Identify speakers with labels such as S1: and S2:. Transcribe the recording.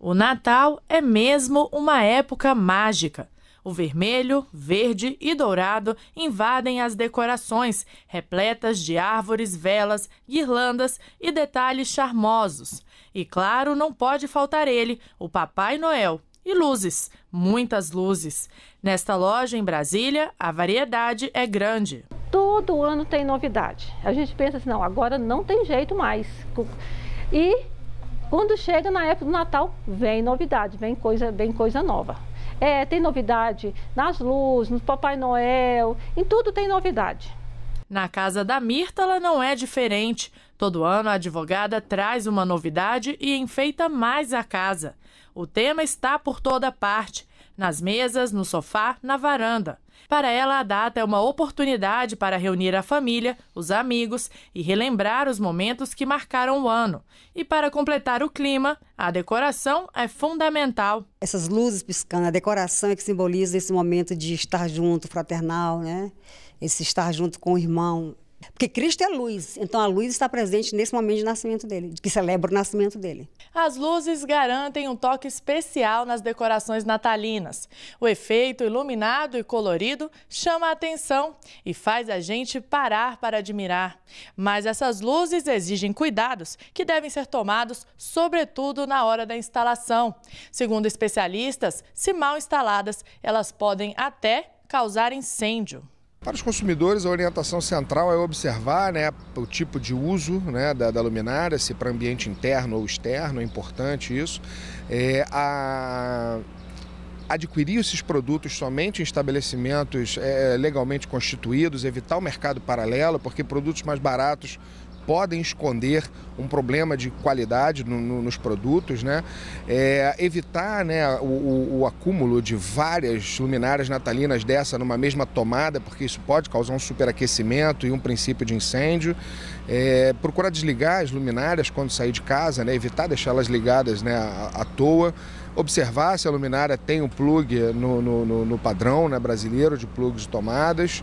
S1: O Natal é mesmo uma época mágica. O vermelho, verde e dourado invadem as decorações, repletas de árvores, velas, guirlandas e detalhes charmosos. E claro, não pode faltar ele, o Papai Noel. E luzes, muitas luzes. Nesta loja em Brasília, a variedade é grande.
S2: Todo ano tem novidade. A gente pensa assim, não, agora não tem jeito mais. E quando chega na época do Natal, vem novidade, vem coisa, vem coisa nova. É, tem novidade nas luzes, no Papai Noel, em tudo tem novidade. Na casa da Mirta, ela
S1: não é diferente. Todo ano, a advogada traz uma novidade e enfeita mais a casa. O tema está por toda parte: nas mesas, no sofá, na varanda. Para ela, a data é uma oportunidade para reunir a família, os amigos e relembrar os momentos que marcaram o ano. E para completar o clima, a decoração é fundamental. Essas luzes piscando, a decoração é que simboliza esse momento
S3: de estar junto, fraternal, né? Esse estar junto com o irmão, porque Cristo é luz, então a luz está presente nesse momento de nascimento dele, que celebra o nascimento dele.
S1: As luzes garantem um toque especial nas decorações natalinas. O efeito iluminado e colorido chama a atenção e faz a gente parar para admirar. Mas essas luzes exigem cuidados que devem ser tomados, sobretudo na hora da instalação. Segundo especialistas, se mal instaladas, elas podem até causar incêndio.
S4: Para os consumidores, a orientação central é observar né, o tipo de uso né, da, da, luminária, se para ambiente interno ou externo, é importante isso. É, a adquirir esses produtos somente em estabelecimentos é, legalmente constituídos, evitar o mercado paralelo, porque produtos mais baratos podem esconder um problema de qualidade no, no, nos produtos, né? É, evitar né, o, o, acúmulo de várias luminárias natalinas dessa numa mesma tomada, porque isso pode causar um superaquecimento e um princípio de incêndio. É, procurar desligar as luminárias quando sair de casa, né? evitar deixá-las ligadas né, à, à toa observar se a luminária tem um plug no, no, no, padrão né, brasileiro de plugs de tomadas.